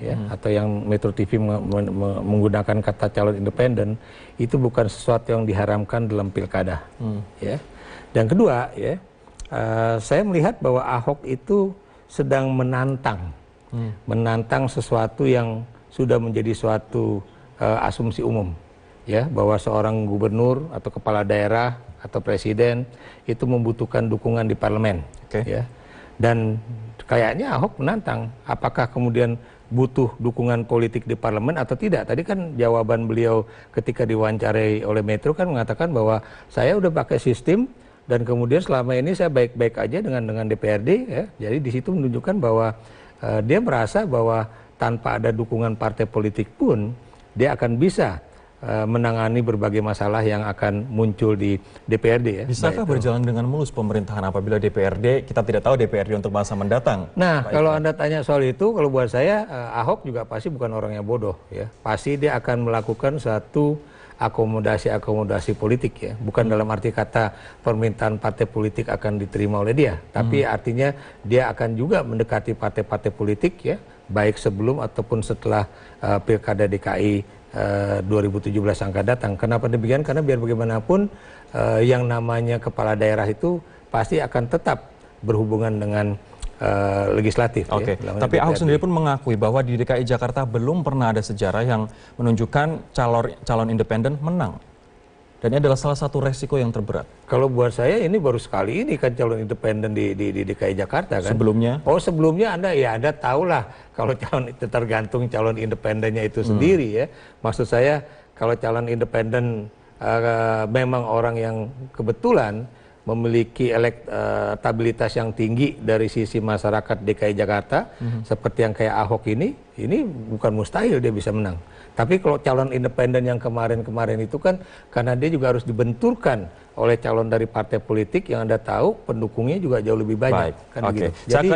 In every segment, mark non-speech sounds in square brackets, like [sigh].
Ya hmm. atau yang metro tv menggunakan kata calon independen itu bukan sesuatu yang diharamkan dalam pilkada hmm. ya. dan kedua ya eh, saya melihat bahwa ahok itu sedang menantang hmm. menantang sesuatu yang sudah menjadi suatu eh, asumsi umum ya bahwa seorang gubernur atau kepala daerah atau presiden itu membutuhkan dukungan di parlemen okay. ya dan kayaknya Ahok menantang apakah kemudian butuh dukungan politik di parlemen atau tidak. Tadi kan jawaban beliau ketika diwawancarai oleh Metro kan mengatakan bahwa saya udah pakai sistem dan kemudian selama ini saya baik-baik aja dengan dengan DPRD ya. Jadi di situ menunjukkan bahwa uh, dia merasa bahwa tanpa ada dukungan partai politik pun dia akan bisa Eh, menangani berbagai masalah yang akan muncul di DPRD ya. Bisakah nah, berjalan dengan mulus pemerintahan apabila DPRD kita tidak tahu DPRD untuk masa mendatang? Nah, Pak kalau Ibu. Anda tanya soal itu kalau buat saya eh, Ahok juga pasti bukan orang yang bodoh ya. Pasti dia akan melakukan satu akomodasi-akomodasi politik ya. Bukan hmm. dalam arti kata permintaan partai politik akan diterima oleh dia, tapi hmm. artinya dia akan juga mendekati partai-partai politik ya, baik sebelum ataupun setelah uh, Pilkada DKI 2017 yang akan datang. Kenapa demikian? Karena biar bagaimanapun uh, yang namanya kepala daerah itu pasti akan tetap berhubungan dengan uh, legislatif. Ya, Oke. Okay. Ya, Tapi Ahok sendiri pun mengakui bahwa di DKI Jakarta belum pernah ada sejarah yang menunjukkan calon calon independen menang. Dan ini adalah salah satu resiko yang terberat. Kalau buat saya ini baru sekali ini kan calon independen di, di, di DKI Jakarta kan. Sebelumnya? Oh sebelumnya Anda ya Anda tahulah kalau calon itu tergantung calon independennya itu hmm. sendiri ya. Maksud saya kalau calon independen uh, memang orang yang kebetulan memiliki elektabilitas eh, yang tinggi dari sisi masyarakat DKI Jakarta -hmm. seperti yang kayak Ahok ini ini bukan mustahil dia bisa menang. Tapi kalau calon independen yang kemarin-kemarin itu kan karena dia juga harus dibenturkan oleh calon dari partai politik yang Anda tahu pendukungnya juga jauh lebih banyak. Baik. Kan okay. begitu. Jadi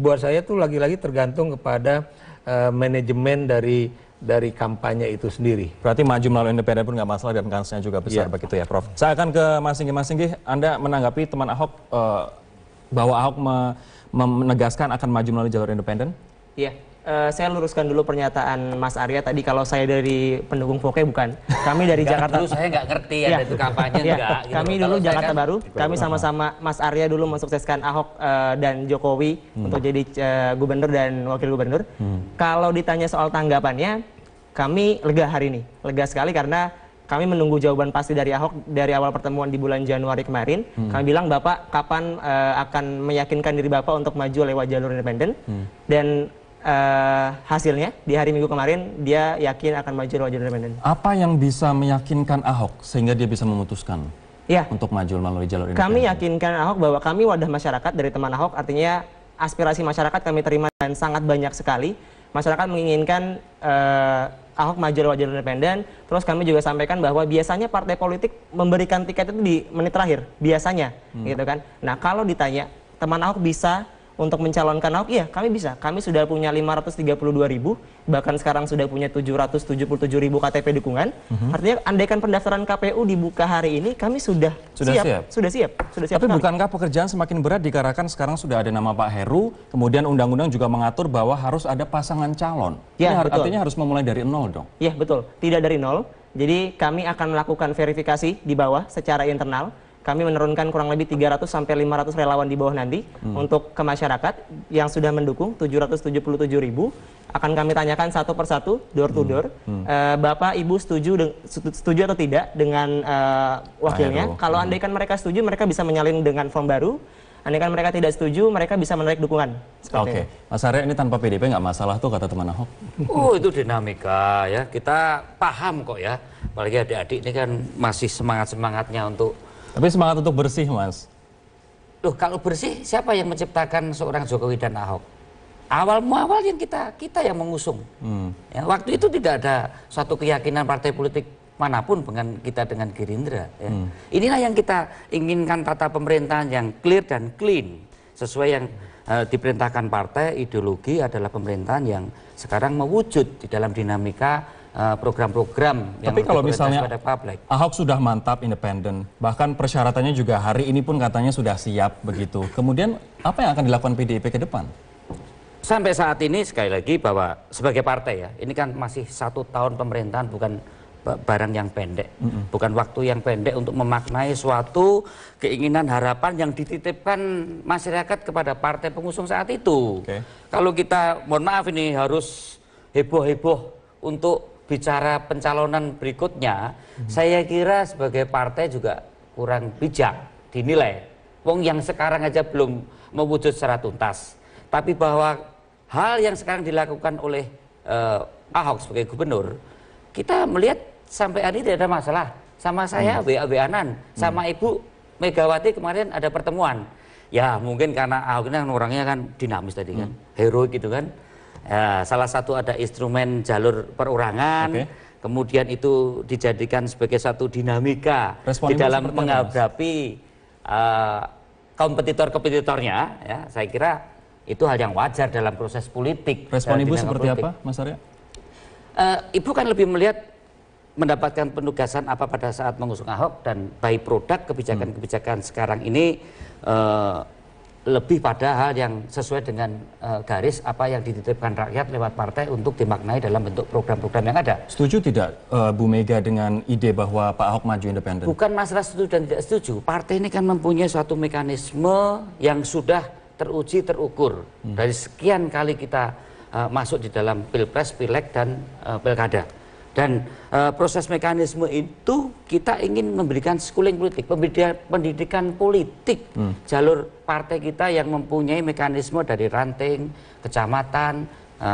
buat saya tuh lagi-lagi tergantung kepada uh, manajemen dari dari kampanye itu sendiri. Berarti maju melalui independen pun nggak masalah dan kansnya juga besar yeah. begitu ya, Prof. Saya akan ke Mas Singgi. Mas Singgi, Anda menanggapi teman Ahok uh, bahwa Ahok me menegaskan akan maju melalui jalur independen? Iya uh, saya luruskan dulu pernyataan Mas Arya tadi kalau saya dari pendukung Voke bukan. Kami dari enggak, Jakarta. Dulu saya nggak ngerti ya itu kampanye ya. enggak. Gitu. Kami dulu kalau Jakarta kan, Baru, kami sama-sama Mas Arya dulu mensukseskan Ahok uh, dan Jokowi hmm. untuk jadi uh, gubernur dan wakil gubernur. Hmm. Kalau ditanya soal tanggapannya, kami lega hari ini. Lega sekali karena kami menunggu jawaban pasti dari Ahok dari awal pertemuan di bulan Januari kemarin. Hmm. Kami bilang Bapak kapan uh, akan meyakinkan diri Bapak untuk maju lewat jalur independen hmm. dan uh, hasilnya di hari Minggu kemarin dia yakin akan maju lewat Jalur Independen. Apa yang bisa meyakinkan Ahok sehingga dia bisa memutuskan ya. untuk maju melalui jalur independen? Kami yakinkan Ahok bahwa kami wadah masyarakat dari teman Ahok artinya aspirasi masyarakat kami terima dan sangat banyak sekali. Masyarakat menginginkan uh, Ahok maju lewat jalur independen. Terus kami juga sampaikan bahwa biasanya partai politik memberikan tiket itu di menit terakhir, biasanya, hmm. gitu kan. Nah kalau ditanya teman Ahok bisa untuk mencalonkan Ahok, iya kami bisa. Kami sudah punya 532 ribu, bahkan sekarang sudah punya 777 ribu KTP dukungan. Mm -hmm. Artinya andaikan pendaftaran KPU dibuka hari ini, kami sudah, sudah siap, siap. Sudah siap. Sudah siap Tapi sekali. bukankah pekerjaan semakin berat dikarenakan sekarang sudah ada nama Pak Heru, kemudian undang-undang juga mengatur bahwa harus ada pasangan calon. Ya, Ini betul. artinya harus memulai dari nol dong. Iya, betul. Tidak dari nol. Jadi kami akan melakukan verifikasi di bawah secara internal kami menurunkan kurang lebih 300 sampai 500 relawan di bawah nanti hmm. untuk ke masyarakat yang sudah mendukung 777 ribu akan kami tanyakan satu persatu door to hmm. door hmm. Hmm. Uh, bapak ibu setuju setuju atau tidak dengan uh, wakilnya kalau hmm. andaikan mereka setuju mereka bisa menyalin dengan form baru Andaikan mereka tidak setuju, mereka bisa menarik dukungan. Oke, okay. Mas Arya ini tanpa PDP nggak masalah tuh kata teman Ahok. Oh itu dinamika ya, kita paham kok ya. Apalagi adik-adik ini kan masih semangat semangatnya untuk tapi semangat untuk bersih, Mas. Loh, kalau bersih siapa yang menciptakan seorang Jokowi dan Ahok? Awal muawal yang kita kita yang mengusung. Hmm. Ya, waktu itu tidak ada suatu keyakinan partai politik manapun dengan kita dengan Gerindra. Ya. Hmm. Inilah yang kita inginkan tata pemerintahan yang clear dan clean sesuai yang uh, diperintahkan partai ideologi adalah pemerintahan yang sekarang mewujud di dalam dinamika Eh, program-program yang Tapi kalau misalnya pada publik. Ahok sudah mantap independen, bahkan persyaratannya juga hari ini pun katanya sudah siap begitu. Kemudian apa yang akan dilakukan PDIP ke depan? Sampai saat ini sekali lagi bahwa sebagai partai ya, ini kan masih satu tahun pemerintahan bukan barang yang pendek, mm -hmm. bukan waktu yang pendek untuk memaknai suatu keinginan harapan yang dititipkan masyarakat kepada partai pengusung saat itu. Okay. Kalau kita mohon maaf ini harus heboh-heboh untuk bicara pencalonan berikutnya, hmm. saya kira sebagai partai juga kurang bijak dinilai. Wong yang sekarang aja belum mewujud secara tuntas. Tapi bahwa hal yang sekarang dilakukan oleh uh, Ahok sebagai gubernur, kita melihat sampai hari tidak ada masalah. Sama saya hmm. WA Anan, hmm. sama hmm. Ibu Megawati kemarin ada pertemuan. Ya mungkin karena Ahok ini kan orangnya kan dinamis tadi kan, hmm. heroik gitu kan. Ya, salah satu ada instrumen jalur perorangan, okay. kemudian itu dijadikan sebagai satu dinamika Respon di dalam menghadapi eh, kompetitor-kompetitornya. Ya, saya kira itu hal yang wajar dalam proses politik. Eh, Respon ibu seperti politik. apa, Mas Arya? Uh, ibu kan lebih melihat mendapatkan penugasan apa pada saat mengusung Ahok dan by produk kebijakan-kebijakan sekarang ini. Uh, lebih pada hal yang sesuai dengan uh, garis apa yang dititipkan rakyat lewat partai untuk dimaknai dalam bentuk program-program yang ada. Setuju tidak uh, Bu Mega dengan ide bahwa Pak Ahok maju independen? Bukan masalah setuju dan tidak setuju. Partai ini kan mempunyai suatu mekanisme yang sudah teruji terukur hmm. dari sekian kali kita uh, masuk di dalam pilpres, pileg dan uh, pilkada. Dan e, proses mekanisme itu kita ingin memberikan schooling politik, pendidikan, pendidikan politik, hmm. jalur partai kita yang mempunyai mekanisme dari ranting, kecamatan, e,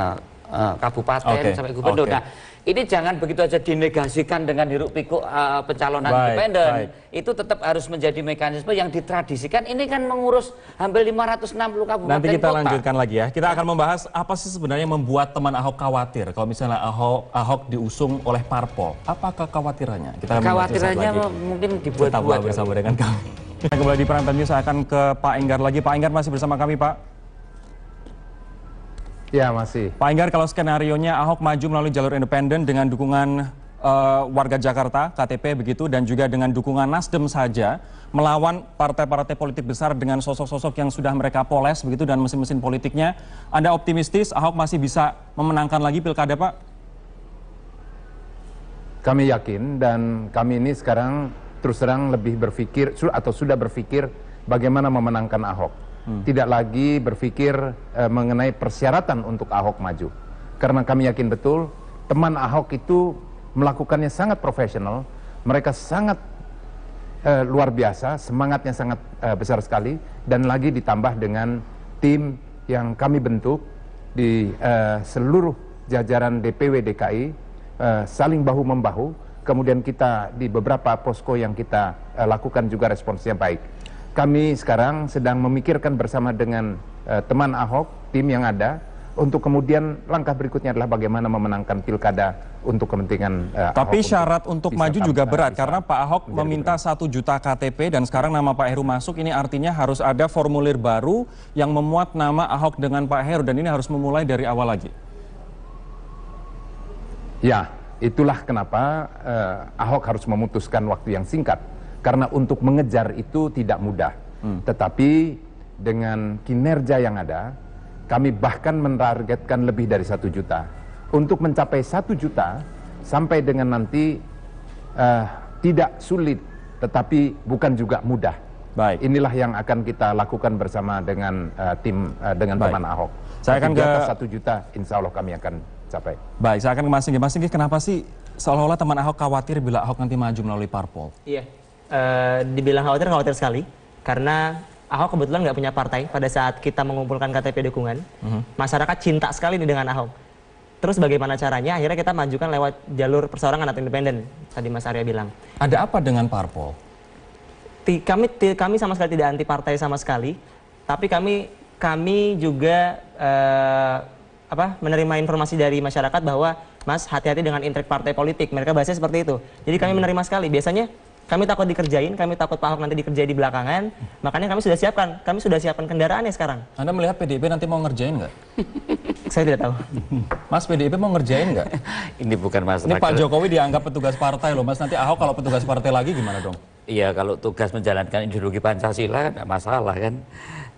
e, kabupaten okay. sampai gubernur. Okay. Nah, ini jangan begitu aja dinegasikan dengan hiruk pikuk uh, pencalonan independen. Itu tetap harus menjadi mekanisme yang ditradisikan. Ini kan mengurus hampir 560 kabupaten Nanti kita kota. lanjutkan lagi ya. Kita akan membahas apa sih sebenarnya membuat teman Ahok khawatir kalau misalnya Ahok Ahok diusung oleh parpol. apakah khawatirannya? Kita kekhawatirannya mungkin dibuat-buat. bersama dengan kami. Kembali di Prime News, saya akan ke Pak Enggar lagi. Pak Enggar masih bersama kami, Pak. Ya masih. Pak Enggar kalau skenario nya Ahok maju melalui jalur independen dengan dukungan uh, warga Jakarta KTP begitu dan juga dengan dukungan Nasdem saja melawan partai-partai politik besar dengan sosok-sosok yang sudah mereka poles begitu dan mesin-mesin politiknya. Anda optimistis Ahok masih bisa memenangkan lagi pilkada Pak? Kami yakin dan kami ini sekarang terus terang lebih berpikir atau sudah berpikir bagaimana memenangkan Ahok. Hmm. tidak lagi berpikir eh, mengenai persyaratan untuk Ahok maju. Karena kami yakin betul teman Ahok itu melakukannya sangat profesional, mereka sangat eh, luar biasa, semangatnya sangat eh, besar sekali dan lagi ditambah dengan tim yang kami bentuk di seluruh jajaran DPW DKI saling bahu membahu kemudian kita di beberapa posko yang kita uh, lakukan juga responsnya baik kami sekarang sedang memikirkan bersama dengan uh, teman Ahok, tim yang ada, untuk kemudian langkah berikutnya adalah bagaimana memenangkan pilkada untuk kepentingan uh, Tapi Ahok syarat untuk, untuk maju juga berat karena Pak Ahok meminta satu juta KTP dan sekarang nama Pak Heru masuk ini artinya harus ada formulir baru yang memuat nama Ahok dengan Pak Heru dan ini harus memulai dari awal lagi. Ya, itulah kenapa uh, Ahok harus memutuskan waktu yang singkat karena untuk mengejar itu tidak mudah. Hmm. Tetapi dengan kinerja yang ada, kami bahkan menargetkan lebih dari satu juta. Untuk mencapai satu juta sampai dengan nanti uh, tidak sulit, tetapi bukan juga mudah. Baik. Inilah yang akan kita lakukan bersama dengan uh, tim uh, dengan Baik. teman Ahok. Saya akan ke satu juta, insya Allah kami akan capai. Baik, saya akan ke Mas Singgi. Mas Singgi, kenapa sih seolah-olah teman Ahok khawatir bila Ahok nanti maju melalui parpol? Iya. Eh, dibilang khawatir khawatir sekali karena Ahok kebetulan nggak punya partai pada saat kita mengumpulkan KTP dukungan. Uh mhm. -huh. Masyarakat cinta sekali nih dengan Ahok. Terus bagaimana caranya? Akhirnya kita majukan lewat jalur perseorangan atau independen. Tadi Mas Arya bilang. Ada apa dengan parpol? ti kami ti kami sama sekali tidak anti partai sama sekali. Tapi kami kami juga uh, apa menerima informasi dari masyarakat bahwa Mas hati-hati dengan intrik partai politik. Mereka bahasnya seperti itu. Jadi kami mhm. menerima sekali. Biasanya kami takut dikerjain, kami takut Pak Ahok nanti dikerjain di belakangan. Makanya kami sudah siapkan, kami sudah siapkan kendaraannya sekarang. Anda melihat PDIP nanti mau ngerjain nggak? [laughs] Saya tidak tahu. Mas PDIP mau ngerjain nggak? [laughs] Ini bukan mas. Ini Pak Jokowi dianggap petugas partai loh, Mas. Nanti Ahok kalau petugas partai lagi gimana dong? Iya, kalau tugas menjalankan ideologi Pancasila tidak masalah kan.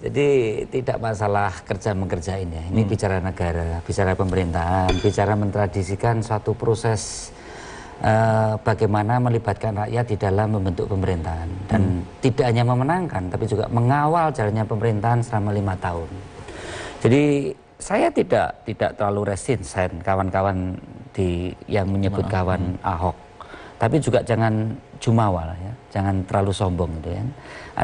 Jadi tidak masalah kerja mengerjain Ini hmm. bicara negara, bicara pemerintahan, bicara mentradisikan suatu proses Eh, bagaimana melibatkan rakyat di dalam membentuk pemerintahan dan hmm. tidak hanya memenangkan tapi juga mengawal jalannya pemerintahan selama lima tahun. Jadi saya tidak tidak terlalu resinsen kawan-kawan di yang menyebut Mana? kawan hmm. Ahok, tapi juga jangan jumawa lah ya, jangan terlalu sombong gitu ya.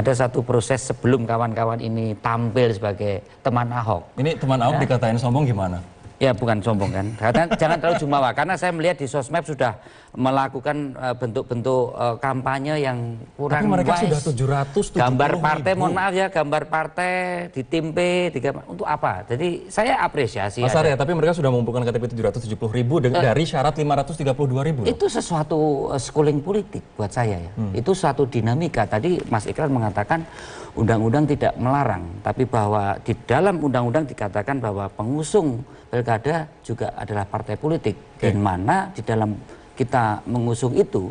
Ada satu proses sebelum kawan-kawan ini tampil sebagai teman Ahok. Ini teman Ahok ya. dikatain sombong gimana? Ya bukan sombong kan. Jangan terlalu jumawa karena saya melihat di sosmed sudah melakukan eh, bentuk-bentuk eh, kampanye yang kurang Tapi mereka wise. sudah 700 gambar partai ribu. mohon maaf ya gambar partai ditimpe digambar untuk apa? Jadi saya apresiasi. Mas Arya, tapi mereka sudah mengumpulkan KTP 770 ribu uh, dari syarat 532 ribu. Itu sesuatu schooling politik buat saya ya. Hmm. Itu suatu dinamika. Tadi Mas Ikrar mengatakan undang-undang tidak melarang, tapi bahwa di dalam undang-undang dikatakan bahwa pengusung pilkada juga adalah partai politik okay. dan mana di dalam kita mengusung itu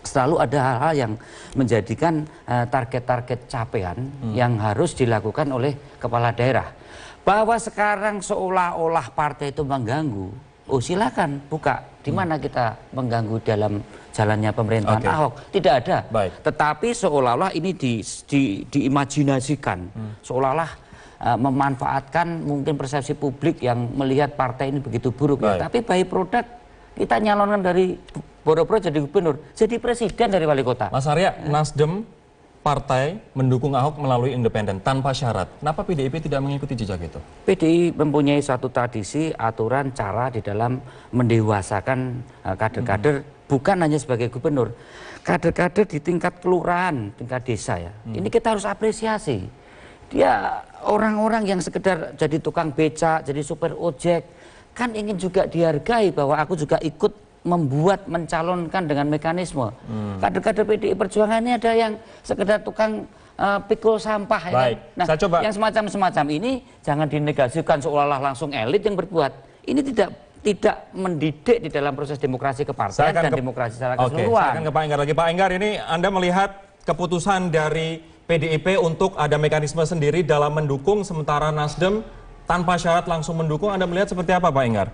selalu ada hal-hal yang menjadikan eh, target-target uh, capaian hmm. yang harus dilakukan oleh kepala daerah. Bahwa sekarang seolah-olah partai itu mengganggu, oh silakan buka di hmm. mana hmm. kita mengganggu dalam jalannya pemerintahan okay. Ahok. Tidak ada. Baik. Tetapi seolah-olah ini di, di, diimajinasikan, hmm. seolah-olah Eh, memanfaatkan mungkin persepsi publik yang melihat partai ini begitu buruk. Ya. Tapi by produk kita nyalonkan dari proyek-proyek jadi gubernur, jadi presiden dari wali kota. Mas Arya, Nasdem partai mendukung Ahok melalui independen tanpa syarat. Kenapa PDIP tidak mengikuti jejak itu? PDI mempunyai suatu tradisi, aturan, cara di dalam mendewasakan eh, kader-kader hmm. bukan hanya sebagai gubernur. Kader-kader di tingkat kelurahan, tingkat desa ya. Hmm. Ini kita harus apresiasi dia ya, orang-orang yang sekedar jadi tukang beca, jadi supir ojek, kan ingin juga dihargai bahwa aku juga ikut membuat mencalonkan dengan mekanisme. kader hmm. Kader-kader PDI Perjuangan ini ada yang sekedar tukang uh, pikul sampah ya kan. Nah, Saya coba. yang semacam-semacam ini jangan dinegasikan seolah-olah langsung elit yang berbuat. Ini tidak tidak mendidik di dalam proses demokrasi kepartaian dan ke... demokrasi secara keseluruhan. Oke, saya akan ke Pak Enggar lagi. Pak Enggar ini Anda melihat keputusan dari PDIP untuk ada mekanisme sendiri dalam mendukung sementara Nasdem tanpa syarat langsung mendukung Anda melihat seperti apa Pak Enggar?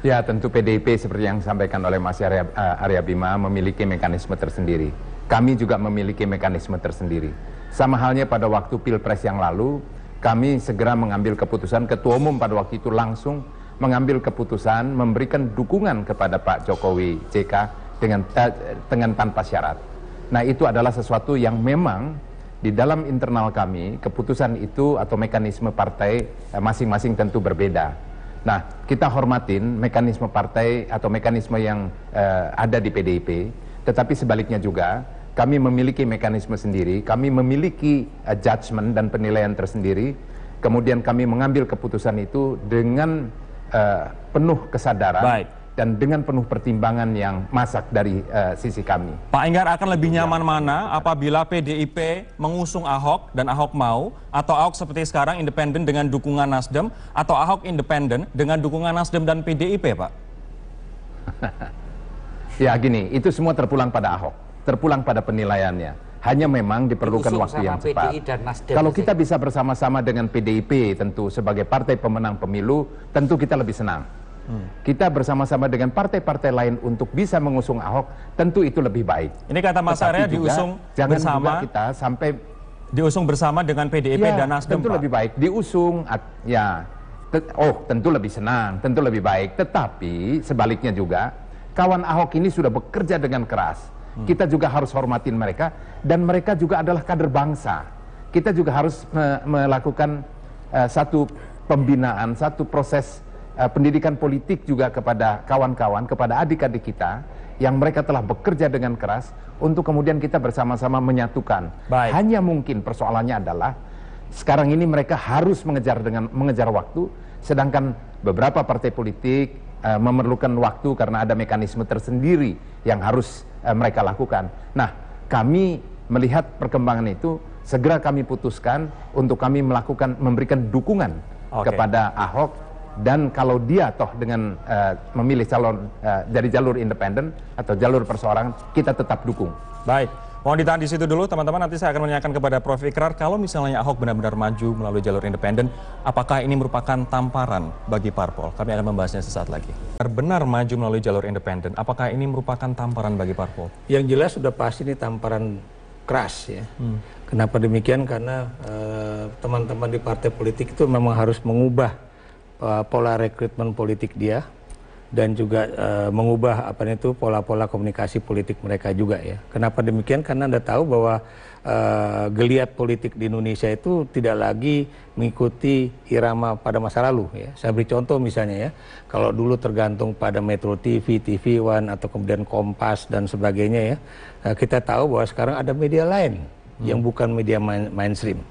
Ya tentu PDIP seperti yang disampaikan oleh Mas Arya, eh, Arya Bima memiliki mekanisme tersendiri. Kami juga memiliki mekanisme tersendiri. Sama halnya pada waktu Pilpres yang lalu, kami segera mengambil keputusan, Ketua Umum pada waktu itu langsung mengambil keputusan memberikan dukungan kepada Pak Jokowi JK dengan, eh, dengan tanpa syarat. Nah itu adalah sesuatu yang memang di dalam internal kami keputusan itu atau mekanisme partai eh, masing-masing tentu berbeda. Nah kita hormatin mekanisme partai atau mekanisme yang uh, ada di PDIP, tetapi sebaliknya juga kami memiliki mekanisme sendiri, kami memiliki uh, judgement dan penilaian tersendiri. Kemudian kami mengambil keputusan itu dengan uh, penuh kesadaran. Baik dan dengan penuh pertimbangan yang masak dari uh, sisi kami. Pak Enggar akan lebih nyaman mana apabila PDIP mengusung Ahok dan Ahok mau atau Ahok seperti sekarang independen dengan dukungan Nasdem atau Ahok independen dengan dukungan Nasdem dan PDIP, Pak? [laughs] ya gini, itu semua terpulang pada Ahok, terpulang pada penilaiannya hanya memang diperlukan waktu yang cepat. Kalau kita bisa bersama-sama dengan PDIP tentu sebagai partai pemenang pemilu, tentu kita lebih senang kita bersama-sama dengan partai-partai lain untuk bisa mengusung Ahok, tentu itu lebih baik. Ini kata Mas Arya diusung jangan bersama kita sampai diusung bersama dengan PDIP ya, dan Nasdem. Tentu Pak. lebih baik diusung ya. oh, tentu lebih senang, tentu lebih baik. Tetapi sebaliknya juga kawan Ahok ini sudah bekerja dengan keras. Hmm. Kita juga harus hormatin mereka dan mereka juga adalah kader bangsa. Kita juga harus me melakukan uh, satu pembinaan, satu proses uh, pendidikan politik juga kepada kawan-kawan, kepada adik-adik kita yang mereka telah bekerja dengan keras untuk kemudian kita bersama-sama menyatukan. Baik. Hanya mungkin persoalannya adalah sekarang ini mereka harus mengejar dengan mengejar waktu, sedangkan beberapa partai politik uh, memerlukan waktu karena ada mekanisme tersendiri yang harus uh, mereka lakukan. Nah, kami melihat perkembangan itu segera kami putuskan untuk kami melakukan memberikan dukungan okay. kepada Ahok dan kalau dia toh dengan uh, memilih calon uh, eh, dari jalur independen atau jalur perseorangan kita tetap dukung. Baik. Mohon ditahan di situ dulu teman-teman nanti saya akan menanyakan kepada Prof Ikrar kalau misalnya Ahok benar-benar maju melalui jalur independen apakah ini merupakan tamparan bagi parpol? Kami akan membahasnya sesaat lagi. Benar maju melalui jalur independen apakah ini merupakan tamparan bagi parpol? Yang jelas sudah pasti ini tamparan keras ya. Hmm. Kenapa demikian? Karena eh, teman-teman uh, teman -teman di partai politik itu memang harus mengubah uh, pola rekrutmen politik dia dan juga uh, mengubah apa itu pola-pola komunikasi politik mereka juga ya. Kenapa demikian? Karena Anda tahu bahwa uh, geliat politik di Indonesia itu tidak lagi mengikuti irama pada masa lalu ya. Saya beri contoh misalnya ya. Kalau dulu tergantung pada Metro TV, TV One atau kemudian Kompas dan sebagainya ya. Uh, kita tahu bahwa sekarang ada media lain hmm. yang bukan media main mainstream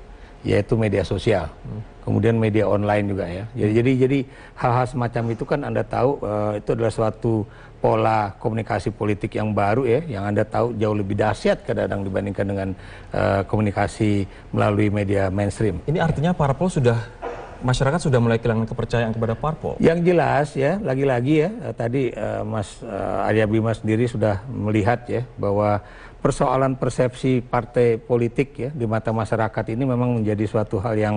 yaitu media sosial, hmm. kemudian media online juga ya. Jadi hmm. jadi jadi hal-hal semacam itu kan anda tahu uh, itu adalah suatu pola komunikasi politik yang baru ya, yang anda tahu jauh lebih dahsyat kadang-kadang dibandingkan dengan uh, komunikasi melalui media mainstream. Ini artinya ya. parpol sudah masyarakat sudah mulai kehilangan kepercayaan kepada parpol. Yang jelas ya, lagi-lagi ya eh, tadi uh, Mas uh, Arya Bima sendiri sudah melihat ya bahwa persoalan persepsi partai politik ya di mata masyarakat ini memang menjadi suatu hal yang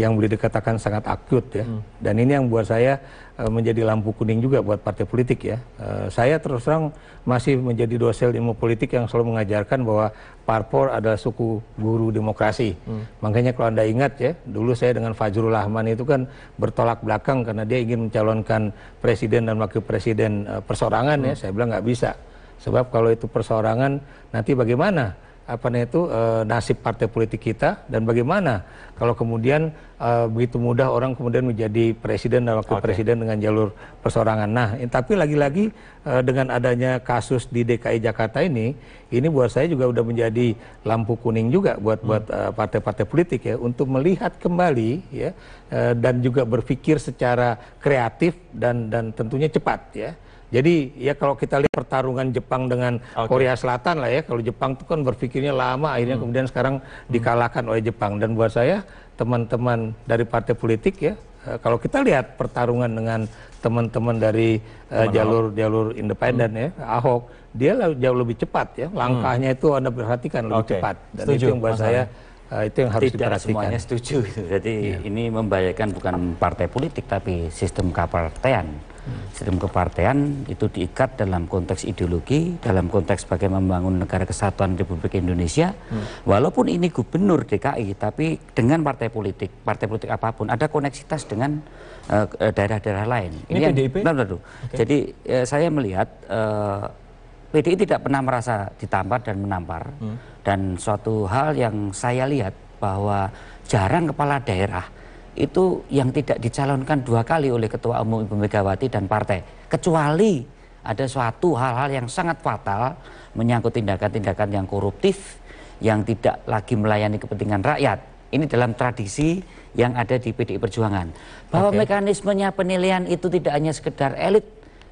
yang boleh dikatakan sangat akut ya. Hmm. Dan ini yang buat saya eh, menjadi lampu kuning juga buat partai politik ya. Eh, saya terus terang masih menjadi dosen ilmu politik yang selalu mengajarkan bahwa parpol adalah suku guru demokrasi. Hmm. Makanya kalau Anda ingat ya, dulu saya dengan Fajrul Rahman itu kan bertolak belakang karena dia ingin mencalonkan presiden dan wakil presiden eh, persorangan ya. hmm. ya. Saya bilang nggak bisa Sebab kalau itu perseorangan nanti bagaimana apa itu e, nasib partai politik kita dan bagaimana kalau kemudian e, begitu mudah orang kemudian menjadi presiden dan wakil okay. presiden dengan jalur perseorangan. Nah, tapi lagi-lagi e, dengan adanya kasus di DKI Jakarta ini, ini buat saya juga sudah menjadi lampu kuning juga buat hmm. buat partai-partai politik ya untuk melihat kembali ya e, dan juga berpikir secara kreatif dan dan tentunya cepat ya jadi ya kalau kita lihat pertarungan Jepang dengan okay. Korea Selatan lah ya, kalau Jepang itu kan berpikirnya lama, akhirnya hmm. kemudian sekarang hmm. dikalahkan oleh Jepang. Dan buat saya teman-teman dari partai politik ya, eh, kalau kita lihat pertarungan dengan teman-teman dari eh, jalur-jalur uh, independen hmm. ya, Ahok, dia jauh lebih cepat ya, hmm. langkahnya hmm. itu anda perhatikan lebih okay. cepat. Dan Setuju, itu yang buat saya. Uh, itu yang harus Tidak diperhatikan. semuanya setuju. Gitu. Jadi yeah. ini membahayakan bukan partai politik tapi sistem kepartean. Sistem kepartean itu diikat dalam konteks ideologi, dalam konteks bagaimana membangun negara kesatuan Republik Indonesia. Hmm. Walaupun ini gubernur DKI, tapi dengan partai politik, partai politik apapun ada koneksitas dengan eh, daerah-daerah uh, lain. Ini, ini PDIP? Yang, Okay. Jadi uh, saya melihat uh, eh, PDI tidak pernah merasa ditampar dan menampar. Hmm. Dan suatu hal yang saya lihat bahwa jarang kepala daerah itu yang tidak dicalonkan dua kali oleh Ketua Umum Ibu Megawati dan partai. Kecuali ada suatu hal-hal yang sangat fatal menyangkut tindakan-tindakan yang koruptif, yang tidak lagi melayani kepentingan rakyat. Ini dalam tradisi yang ada di PDI Perjuangan. Bahwa okay. mekanismenya penilaian itu tidak hanya sekedar elit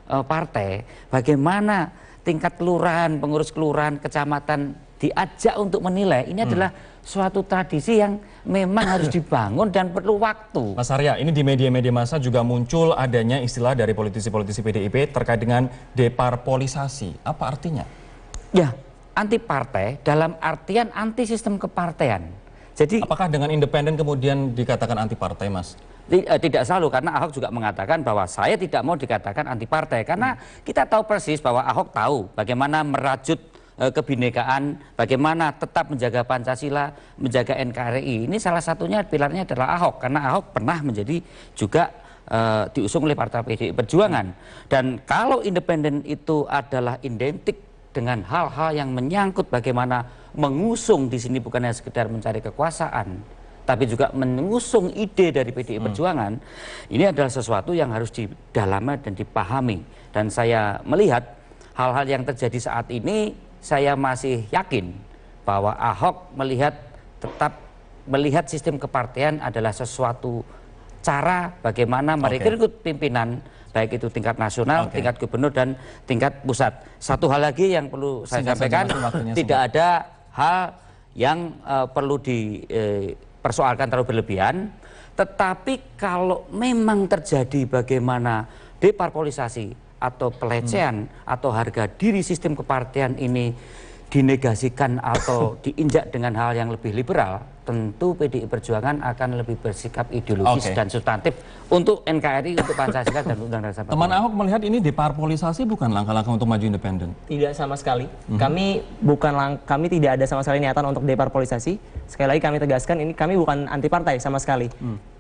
e, partai, bagaimana tingkat kelurahan, pengurus kelurahan, kecamatan, diajak untuk menilai ini hmm. adalah suatu tradisi yang memang harus [laughs] dibangun dan perlu waktu. Mas Arya, ini di media-media massa juga muncul adanya istilah dari politisi-politisi PDIP terkait dengan deparpolisasi. Apa artinya? Ya, anti partai dalam artian anti sistem kepartean. Jadi apakah dengan independen kemudian dikatakan anti partai, Mas? Eh, tidak selalu karena Ahok juga mengatakan bahwa saya tidak mau dikatakan anti partai karena hmm. kita tahu persis bahwa Ahok tahu bagaimana merajut Eh, kebinekaan, bagaimana tetap menjaga Pancasila, menjaga NKRI. Ini salah satunya pilarnya adalah Ahok karena Ahok pernah menjadi juga uh, diusung oleh Partai PDI Perjuangan. Dan kalau independen itu adalah identik dengan hal-hal yang menyangkut bagaimana mengusung di sini bukan hanya sekedar mencari kekuasaan, tapi juga mengusung ide dari PDI hmm. Perjuangan, hmm. ini adalah sesuatu yang harus didalami dan dipahami. Dan saya melihat hal-hal yang terjadi saat ini saya masih yakin bahwa Ahok melihat tetap melihat sistem kepartean adalah sesuatu cara bagaimana mereka okay. pimpinan baik itu tingkat nasional, okay. tingkat gubernur dan tingkat pusat. Satu hal lagi yang perlu saya Singkat sampaikan, tidak ada hal yang uh, perlu dipersoalkan eh, terlalu berlebihan. Tetapi kalau memang terjadi bagaimana deparpolisasi atau pelecehan hmm. atau harga diri sistem kepartian ini dinegasikan atau [laughs] diinjak dengan hal yang lebih liberal, tentu PDI Perjuangan akan lebih bersikap ideologis okay. dan substantif untuk NKRI, untuk Pancasila dan Undang-Undang Dasar. Teman Ahok melihat ini deparpolisasi bukan langkah-langkah untuk maju independen? Tidak sama sekali. -hmm. Kami bukan lang kami tidak ada sama sekali niatan untuk deparpolisasi. Sekali lagi kami tegaskan ini kami bukan anti partai sama sekali. Mm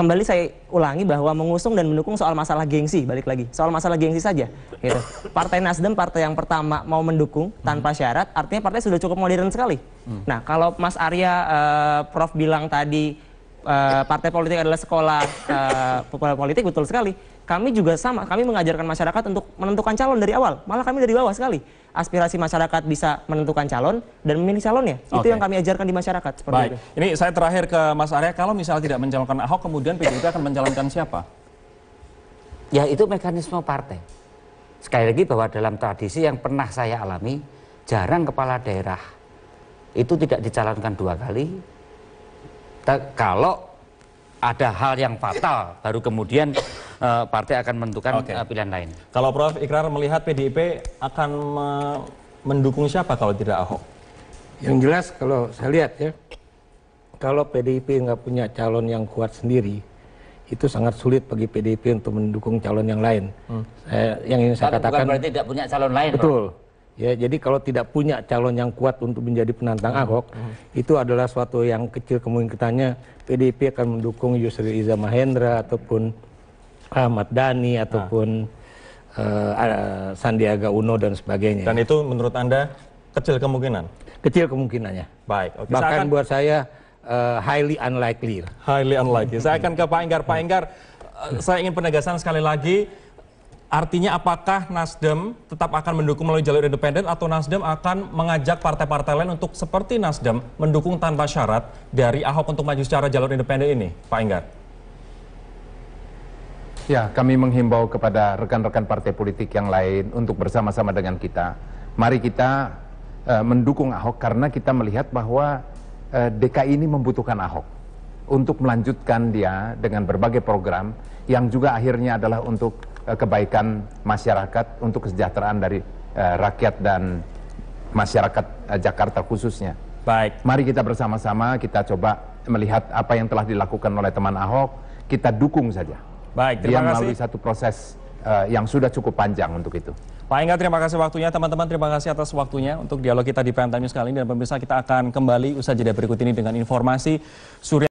kembali saya ulangi bahwa mengusung dan mendukung soal masalah gengsi balik lagi soal masalah gengsi saja gitu partai Nasdem partai yang pertama mau mendukung tanpa hmm. syarat artinya partai sudah cukup modern sekali hmm. nah kalau Mas Arya uh, Prof bilang tadi uh, partai politik adalah sekolah uh, politik betul sekali kami juga sama, kami mengajarkan masyarakat untuk menentukan calon dari awal. Malah kami dari bawah sekali. Aspirasi masyarakat bisa menentukan calon dan memilih calonnya. Itu okay. yang kami ajarkan di masyarakat. Seperti Baik. Itu. Ini saya terakhir ke Mas Arya, kalau misalnya tidak mencalonkan Ahok, kemudian PDIP akan mencalonkan siapa? Ya itu mekanisme partai. Sekali lagi bahwa dalam tradisi yang pernah saya alami, jarang kepala daerah itu tidak dicalonkan dua kali. Kalau ada hal yang fatal baru kemudian uh, partai akan menentukan okay. uh, eh, pilihan lain. Kalau Prof Ikrar melihat PDIP akan me mendukung siapa kalau tidak Ahok? Yang jelas kalau saya lihat ya, kalau PDIP nggak punya calon yang kuat sendiri, itu sangat sulit bagi PDIP untuk mendukung calon yang lain. Hmm. Saya, yang ingin saya Tapi katakan. Bukan berarti tidak punya calon lain. Betul. Bro. Ya, jadi kalau tidak punya calon yang kuat untuk menjadi penantang hmm. Ahok, hmm. itu adalah suatu yang kecil kemungkinannya PDIP akan mendukung Yusril Iza Mahendra ataupun Ahmad Dhani ah. ataupun nah. uh, Sandiaga Uno dan sebagainya. Dan itu menurut Anda kecil kemungkinan? Kecil kemungkinannya. Baik. Okay. Bahkan akan... buat saya uh, highly unlikely. Highly unlikely. saya hmm. akan ke Pak Enggar. Pak hmm. Enggar, uh, saya ingin penegasan sekali lagi Artinya apakah Nasdem tetap akan mendukung melalui jalur independen atau Nasdem akan mengajak partai-partai lain untuk seperti Nasdem mendukung tanpa syarat dari Ahok untuk maju secara jalur independen ini, Pak Enggar? Ya, kami menghimbau kepada rekan-rekan partai politik yang lain untuk bersama-sama dengan kita. Mari kita uh, mendukung Ahok karena kita melihat bahwa uh, e, DKI ini membutuhkan Ahok untuk melanjutkan dia dengan berbagai program yang juga akhirnya adalah untuk Eh, kebaikan masyarakat untuk kesejahteraan dari uh, rakyat dan masyarakat uh, Jakarta khususnya. Baik. Mari kita bersama-sama kita coba melihat apa yang telah dilakukan oleh teman Ahok, kita dukung saja. Baik, terima kasih. melalui satu proses uh, yang sudah cukup panjang untuk itu. Pak Engga, terima kasih waktunya. Teman-teman, terima kasih atas waktunya untuk dialog kita di Prime Time News kali ini. Dan pemirsa, kita akan kembali usaha jeda berikut ini dengan informasi Surya.